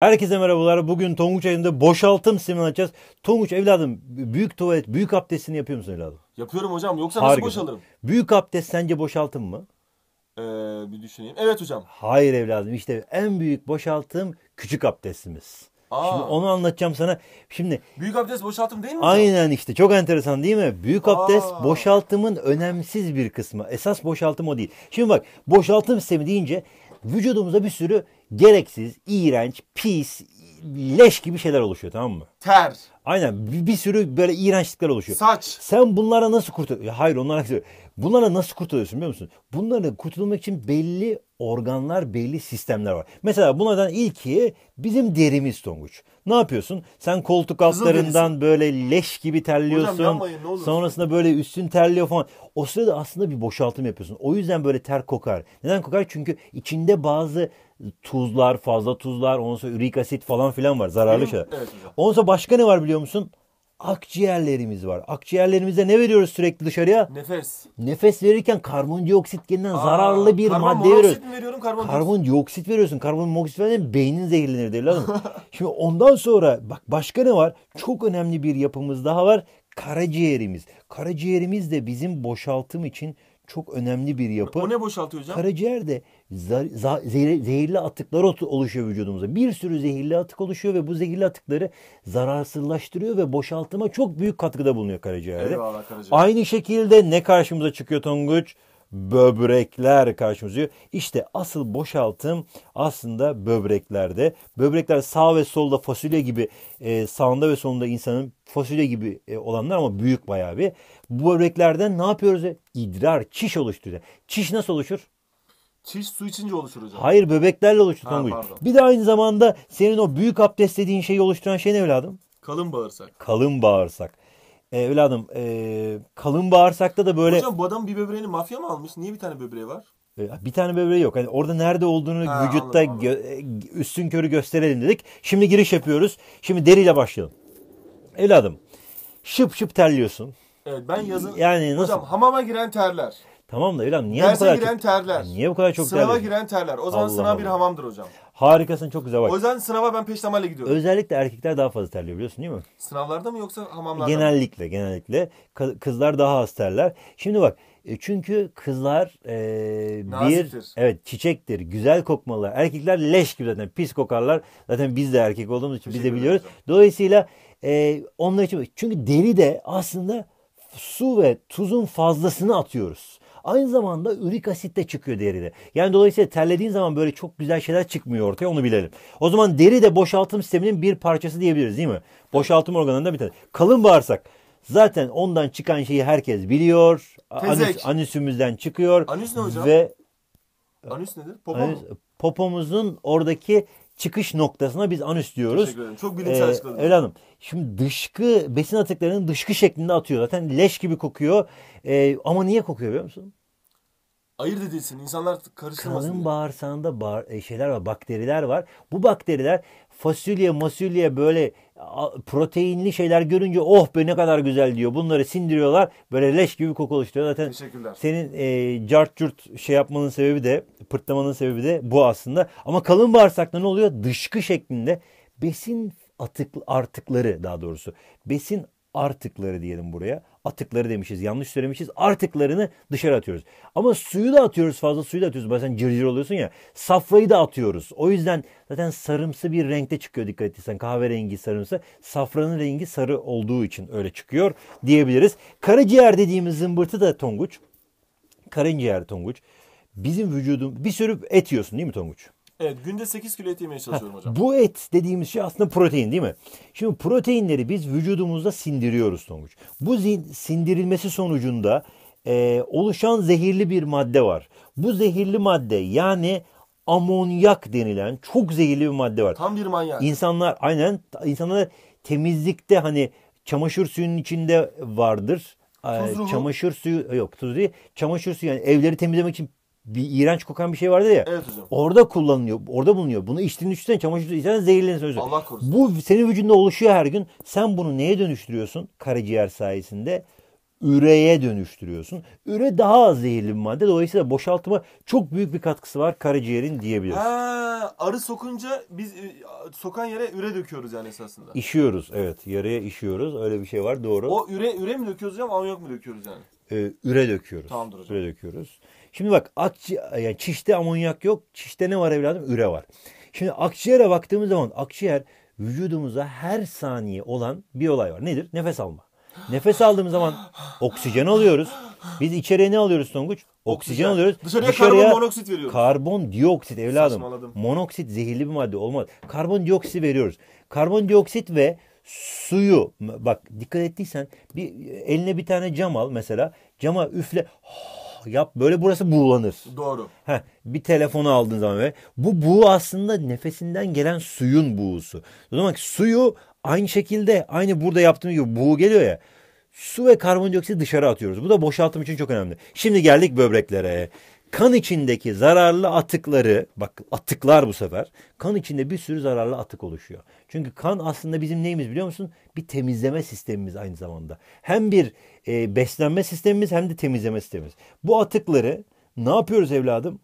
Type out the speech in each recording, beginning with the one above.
Herkese merhabalar. Bugün Tonguç ayında boşaltım sistemini açacağız. Tonguç evladım büyük tuvalet, büyük abdestini yapıyor musun evladım? Yapıyorum hocam. Yoksa Harika. nasıl boşalırım? Büyük abdest sence boşaltım mı? Ee, bir düşüneyim. Evet hocam. Hayır evladım. İşte en büyük boşaltım küçük abdestimiz. Aa. Şimdi onu anlatacağım sana. Şimdi büyük abdest boşaltım değil mi? Hocam? Aynen işte. Çok enteresan değil mi? Büyük Aa. abdest boşaltımın önemsiz bir kısmı. Esas boşaltım o değil. Şimdi bak boşaltım sistemi deyince vücudumuza bir sürü gereksiz, iğrenç, pis, leş gibi şeyler oluşuyor tamam mı? Ter. Aynen bir, bir sürü böyle iğrençlikler oluşuyor. Saç. Sen bunlara nasıl kurtuluyorsun? Hayır onlara Bunlara nasıl kurtuluyorsun biliyor musun? Bunlara kurtulmak için belli organlar, belli sistemler var. Mesela bunlardan ilki bizim derimiz Tonguç. Ne yapıyorsun? Sen koltuk altlarından böyle leş gibi terliyorsun. Hocam, yanmayın, ne olursun? Sonrasında böyle üstün terliyor falan. O sırada aslında bir boşaltım yapıyorsun. O yüzden böyle ter kokar. Neden kokar? Çünkü içinde bazı tuzlar, fazla tuzlar, ondan sonra ürik asit falan filan var. Zararlı şeyler. Evet. Ondan sonra başka ne var biliyor musun? Akciğerlerimiz var. Akciğerlerimize ne veriyoruz sürekli dışarıya? Nefes. Nefes verirken karbondioksit genilen Aa, zararlı bir madde veriyoruz. karbon veriyorum karbondioksit? Karbondioksit veriyorsun. Karbondioksit verince beynin zehirlenir evladım. Şimdi ondan sonra bak başka ne var? Çok önemli bir yapımız daha var. Karaciğerimiz. Karaciğerimiz de bizim boşaltım için çok önemli bir yapı. O ne boşaltıyor hocam? Karaciğerde zehirli atıklar oluşuyor vücudumuza. Bir sürü zehirli atık oluşuyor ve bu zehirli atıkları zararsızlaştırıyor ve boşaltıma çok büyük katkıda bulunuyor karaciğerde. Eyvallah karaciğer. Aynı şekilde ne karşımıza çıkıyor Tonguç? böbrekler karşımıza İşte asıl boşaltım aslında böbreklerde. Böbrekler sağ ve solda fasulye gibi e, sağında ve solunda insanın fasulye gibi e, olanlar ama büyük bayağı bir. Bu böbreklerden ne yapıyoruz? İdrar, çiş oluşturuyor. Çiş nasıl oluşur? Çiş su içince oluşur hocam. Hayır böbreklerle oluşur. Ha, pardon. Bir de aynı zamanda senin o büyük abdest dediğin şeyi oluşturan şey ne evladım? Kalın bağırsak. Kalın bağırsak. E, evladım e, kalın bağırsakta da böyle... Hocam bu adam bir böbreğini mafya mı almış? Niye bir tane böbreği var? E, bir tane böbreği yok. Hani orada nerede olduğunu ha, vücutta anladım, anladım. E, üstün körü gösterelim dedik. Şimdi giriş yapıyoruz. Şimdi deriyle başlayalım. Evladım şıp şıp terliyorsun. Evet ben yazın... Yani nasıl? Hocam hamama giren terler. Tamam da evladım niye Derse bu kadar giren çok... terler. Niye bu kadar çok Sınava terler? giren terler. O zaman Allah sınav Allah. bir hamamdır hocam. Harikasın çok güzel bak. O yüzden sınava ben peştemalle gidiyorum. Özellikle erkekler daha fazla terliyor biliyorsun değil mi? Sınavlarda mı yoksa hamamlarda Genellikle mı? genellikle. Kızlar daha az terler. Şimdi bak e, çünkü kızlar e, bir evet çiçektir, güzel kokmalı. Erkekler leş gibi zaten pis kokarlar. Zaten biz de erkek olduğumuz için biz de biliyoruz. Dolayısıyla e, onlar için çünkü deri de aslında su ve tuzun fazlasını atıyoruz. Aynı zamanda ürik asit de çıkıyor deride. Yani dolayısıyla terlediğin zaman böyle çok güzel şeyler çıkmıyor ortaya onu bilelim. O zaman deri de boşaltım sisteminin bir parçası diyebiliriz değil mi? Boşaltım organında bir tane. Kalın bağırsak. Zaten ondan çıkan şeyi herkes biliyor. Tezek. Anüs, anüsümüzden çıkıyor. Anüs ne hocam? Ve Anüs nedir? Popo anüs, Popomuzun oradaki çıkış noktasına biz anüs diyoruz. Teşekkür ederim. Çok bilimsel ee, Evet hanım. Şimdi dışkı besin atıklarının dışkı şeklinde atıyor. Zaten leş gibi kokuyor. Ee, ama niye kokuyor biliyor musun? ayırt edilsin. İnsanlar karıştırmasın. Kanın diye. bağırsağında bağır, e, şeyler var, bakteriler var. Bu bakteriler fasulye, masulye böyle proteinli şeyler görünce oh be ne kadar güzel diyor. Bunları sindiriyorlar. Böyle leş gibi koku oluşturuyor. Zaten senin e, cart curt şey yapmanın sebebi de pırtlamanın sebebi de bu aslında. Ama kalın bağırsakta ne oluyor? Dışkı şeklinde besin atık, artıkları daha doğrusu. Besin artıkları diyelim buraya atıkları demişiz. Yanlış söylemişiz. Artıklarını dışarı atıyoruz. Ama suyu da atıyoruz fazla suyu da atıyoruz. Bazen cırcır oluyorsun ya. Safrayı da atıyoruz. O yüzden zaten sarımsı bir renkte çıkıyor dikkat etsen. Kahverengi sarımsı. Safranın rengi sarı olduğu için öyle çıkıyor diyebiliriz. Karaciğer dediğimiz zımbırtı da tonguç. Karaciğer tonguç. Bizim vücudum bir sürü et yiyorsun değil mi tonguç? Evet günde 8 kilo et yemeye çalışıyorum hocam. Bu et dediğimiz şey aslında protein değil mi? Şimdi proteinleri biz vücudumuzda sindiriyoruz Tonguç. Bu sindirilmesi sonucunda e, oluşan zehirli bir madde var. Bu zehirli madde yani amonyak denilen çok zehirli bir madde var. Tam bir manyak. İnsanlar aynen insanlar temizlikte hani çamaşır suyunun içinde vardır. Tuz ruhu. Çamaşır suyu yok tuz değil. Çamaşır suyu yani evleri temizlemek için bir iğrenç kokan bir şey vardı ya. Evet hocam. Orada kullanılıyor. Orada bulunuyor. Bunu içtiğini düşünsen çamaşır içersen zehirlenir hocam. Allah korusun. Bu senin vücudunda oluşuyor her gün. Sen bunu neye dönüştürüyorsun? Karaciğer sayesinde üreye dönüştürüyorsun. Üre daha az zehirli bir madde. Dolayısıyla boşaltıma çok büyük bir katkısı var karaciğerin diyebiliriz. Ha, arı sokunca biz e, sokan yere üre döküyoruz yani esasında. İşiyoruz evet. Yaraya işiyoruz. Öyle bir şey var doğru. O üre üre mi döküyoruz hocam amyak mu döküyoruz yani? Ee, üre döküyoruz. Tamamdır hocam. Üre döküyoruz. Şimdi bak akci, yani çişte amonyak yok. Çişte ne var evladım? Üre var. Şimdi akciğere baktığımız zaman akciğer vücudumuza her saniye olan bir olay var. Nedir? Nefes alma. Nefes aldığımız zaman oksijen alıyoruz. Biz içeriye ne alıyoruz Tonguç? Oksijen, oksijen alıyoruz. Dışarıya, Dışarıya karbon monoksit veriyoruz. Karbon dioksit evladım. Saçmaladım. Monoksit zehirli bir madde olmaz. Karbon dioksit veriyoruz. Karbon dioksit ve suyu bak dikkat ettiysen bir eline bir tane cam al mesela. Cama üfle. Oh, yap böyle burası buğulanır. Doğru. Heh, bir telefonu aldığın zaman ve bu buğu aslında nefesinden gelen suyun buğusu. O zaman suyu aynı şekilde aynı burada yaptığım gibi buğu geliyor ya. Su ve karbondioksiti dışarı atıyoruz. Bu da boşaltım için çok önemli. Şimdi geldik böbreklere kan içindeki zararlı atıkları, bak atıklar bu sefer, kan içinde bir sürü zararlı atık oluşuyor. Çünkü kan aslında bizim neyimiz biliyor musun? Bir temizleme sistemimiz aynı zamanda. Hem bir e, beslenme sistemimiz hem de temizleme sistemimiz. Bu atıkları ne yapıyoruz evladım?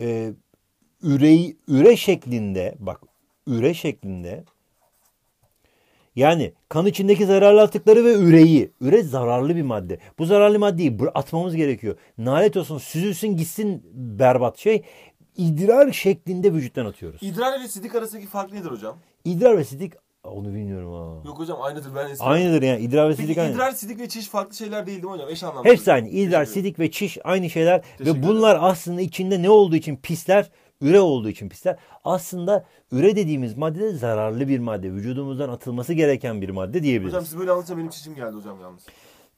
E, üreyi, üre şeklinde, bak üre şeklinde yani kan içindeki zararlı atıkları ve üreyi. Üre zararlı bir madde. Bu zararlı maddeyi atmamız gerekiyor. Nalet olsun süzülsün gitsin berbat şey. İdrar şeklinde vücuttan atıyoruz. İdrar ve sidik arasındaki fark nedir hocam? İdrar ve sidik onu bilmiyorum ha. Yok hocam aynıdır ben eskiden. Aynıdır yani idrar ve sidik aynı. idrar, sidik ve çiş farklı şeyler değil değil mi hocam? Eş anlamlı. Hepsi aynı. İdrar, sidik ve çiş aynı şeyler. Teşekkür ve bunlar aslında içinde ne olduğu için pisler üre olduğu için pisler. Aslında üre dediğimiz madde de zararlı bir madde. Vücudumuzdan atılması gereken bir madde diyebiliriz. Hocam siz böyle anlatınca benim çizim geldi hocam yalnız.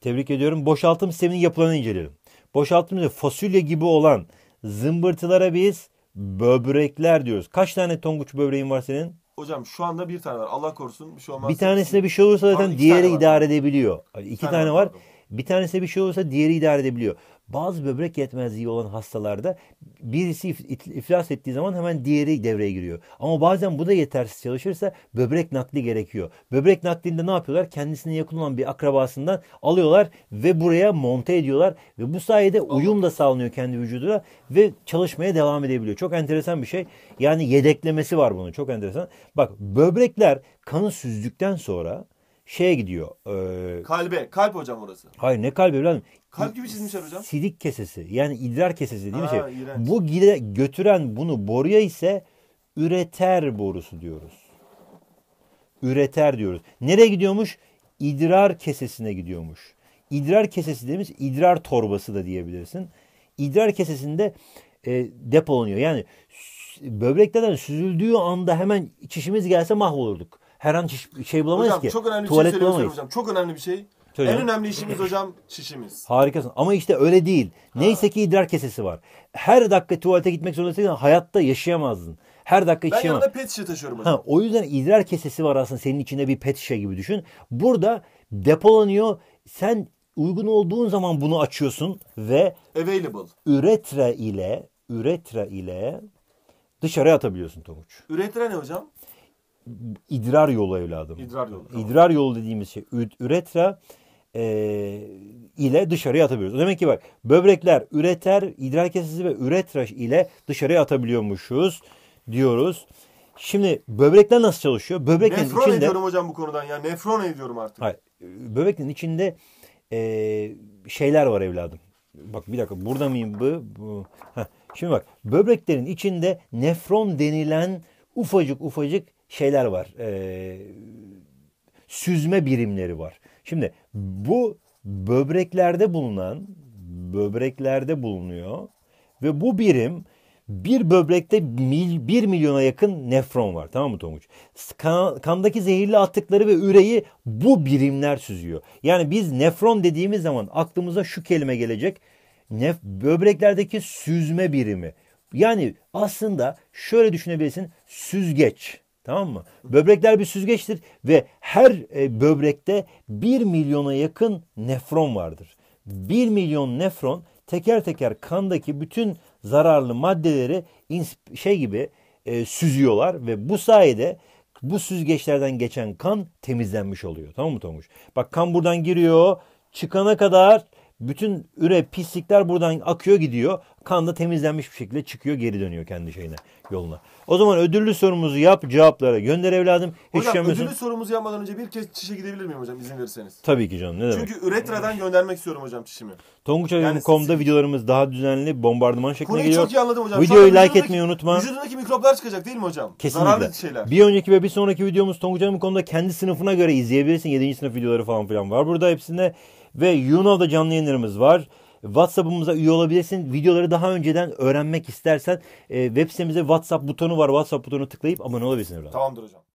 Tebrik ediyorum. Boşaltım sisteminin yapılarını inceleyelim. Boşaltımda fasulye gibi olan zımbırtılara biz böbrekler diyoruz. Kaç tane tonguç böbreğin var senin? Hocam şu anda bir tane var. Allah korusun bir şey olmaz. Bir tanesine bir şey olursa zaten diğeri idare edebiliyor. İki tane, tane var. var. Bir tanesine bir şey olursa diğeri idare edebiliyor. Bazı böbrek yetmezliği olan hastalarda birisi iflas ettiği zaman hemen diğeri devreye giriyor. Ama bazen bu da yetersiz çalışırsa böbrek nakli gerekiyor. Böbrek naklinde ne yapıyorlar? Kendisine yakın olan bir akrabasından alıyorlar ve buraya monte ediyorlar ve bu sayede uyum da sağlanıyor kendi vücuduna ve çalışmaya devam edebiliyor. Çok enteresan bir şey. Yani yedeklemesi var bunun. Çok enteresan. Bak böbrekler kanı süzdükten sonra şeye gidiyor. E, Kalbe. Kalp hocam orası. Hayır ne kalbi lan? Kalp gibi çizmişler hocam. Sidik kesesi. Yani idrar kesesi değil mi şey? iğrenç. Bu gide götüren bunu boruya ise üreter borusu diyoruz. Üreter diyoruz. Nereye gidiyormuş? İdrar kesesine gidiyormuş. İdrar kesesi dediğimiz idrar torbası da diyebilirsin. İdrar kesesinde e, depolanıyor. Yani böbreklerden süzüldüğü anda hemen çişimiz gelse mahvolurduk her an şiş, şey bulamayız hocam, ki. Çok önemli Tuvalet bir şey bulamayız. hocam. Çok önemli bir şey. Söyle en önemli işimiz hocam şişimiz. Harikasın. Ama işte öyle değil. Ha. Neyse ki idrar kesesi var. Her dakika tuvalete gitmek zorundaydın. Hayatta yaşayamazdın. Her dakika içemem. Ben yanımda pet şişe taşıyorum hocam. Ha, o yüzden idrar kesesi var aslında senin içinde bir pet şişe gibi düşün. Burada depolanıyor. Sen uygun olduğun zaman bunu açıyorsun ve available. Üretre ile üretra ile dışarıya atabiliyorsun Tonguç. Üretra ne hocam? idrar yolu evladım. İdrar yolu. Tamam. İdrar yolu dediğimiz şey üretra e, ile dışarıya atabiliyoruz. Demek ki bak böbrekler üreter, idrar kesesi ve üretra ile dışarıya atabiliyormuşuz diyoruz. Şimdi böbrekler nasıl çalışıyor? Böbrek nefron içinde, ediyorum hocam bu konudan ya. Nefron ediyorum artık. Hayır, böbreklerin içinde e, şeyler var evladım. Bak bir dakika burada mıyım bu? bu. Heh. Şimdi bak böbreklerin içinde nefron denilen ufacık ufacık şeyler var. E, süzme birimleri var. Şimdi bu böbreklerde bulunan böbreklerde bulunuyor ve bu birim bir böbrekte mil, bir milyona yakın nefron var tamam mı Tonguç? Kan, kandaki zehirli atıkları ve üreyi bu birimler süzüyor. Yani biz nefron dediğimiz zaman aklımıza şu kelime gelecek. Nef, böbreklerdeki süzme birimi. Yani aslında şöyle düşünebilirsin süzgeç. Tamam mı? Böbrekler bir süzgeçtir ve her e, böbrekte bir milyona yakın nefron vardır. Bir milyon nefron teker teker kandaki bütün zararlı maddeleri şey gibi e, süzüyorlar ve bu sayede bu süzgeçlerden geçen kan temizlenmiş oluyor. Tamam mı Tomuş? Bak kan buradan giriyor, çıkana kadar bütün üre pislikler buradan akıyor gidiyor. Kan da temizlenmiş bir şekilde çıkıyor geri dönüyor kendi şeyine yoluna. O zaman ödüllü sorumuzu yap cevaplara gönder evladım. Hiç hocam ödüllü sorumuzu yapmadan önce bir kez çişe gidebilir miyim hocam izin verirseniz? Tabii ki canım ne demek. Çünkü üretradan göndermek istiyorum hocam çişimi. Tonguç.com'da yani videolarımız daha düzenli bombardıman şeklinde Konuyu geliyor. çok iyi anladım hocam. Videoyu like etmeyi unutma. Vücudundaki mikroplar çıkacak değil mi hocam? Kesinlikle. Zararlı şeyler. Bir önceki ve bir sonraki videomuz Tonguç.com'da kendi sınıfına göre izleyebilirsin. 7. sınıf videoları falan filan var burada hepsinde. Ve YouNow'da canlı yayınlarımız var. WhatsApp'ımıza üye olabilirsin. Videoları daha önceden öğrenmek istersen e, web sitemizde WhatsApp butonu var. WhatsApp butonuna tıklayıp abone olabilirsin. Tamamdır hocam.